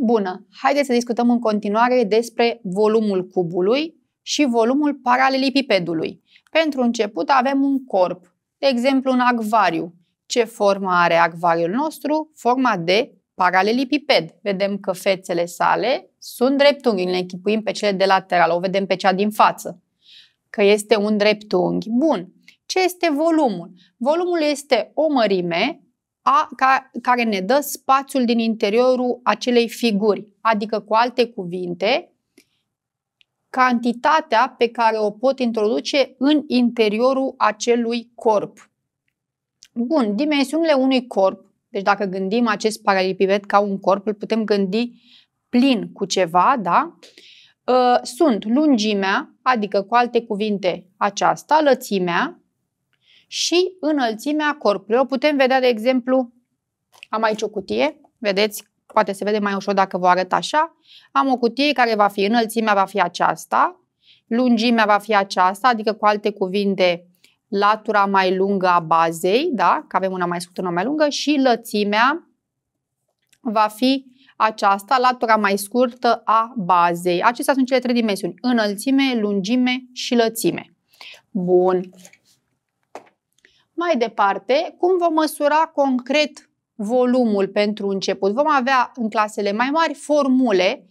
Bună, haideți să discutăm în continuare despre volumul cubului și volumul paralelipipedului. Pentru început avem un corp, de exemplu un acvariu. Ce formă are acvariul nostru? Forma de paralelipiped. Vedem că fețele sale sunt dreptunghi, ne închipuim pe cele de lateral, o vedem pe cea din față, că este un dreptunghi. Bun, ce este volumul? Volumul este o mărime a, ca, care ne dă spațiul din interiorul acelei figuri, adică cu alte cuvinte, cantitatea pe care o pot introduce în interiorul acelui corp. Bun, dimensiunile unui corp, deci dacă gândim acest paralipivet ca un corp, îl putem gândi plin cu ceva, da? Ă, sunt lungimea, adică cu alte cuvinte aceasta, lățimea, și înălțimea corpului. O putem vedea, de exemplu, am aici o cutie, vedeți, poate se vede mai ușor dacă vă arăt așa. Am o cutie care va fi, înălțimea va fi aceasta, lungimea va fi aceasta, adică cu alte cuvinte, latura mai lungă a bazei, da? că avem una mai scurtă, una mai lungă, și lățimea va fi aceasta, latura mai scurtă a bazei. Acestea sunt cele trei dimensiuni, înălțime, lungime și lățime. Bun, mai departe, cum vom măsura concret volumul pentru început? Vom avea în clasele mai mari formule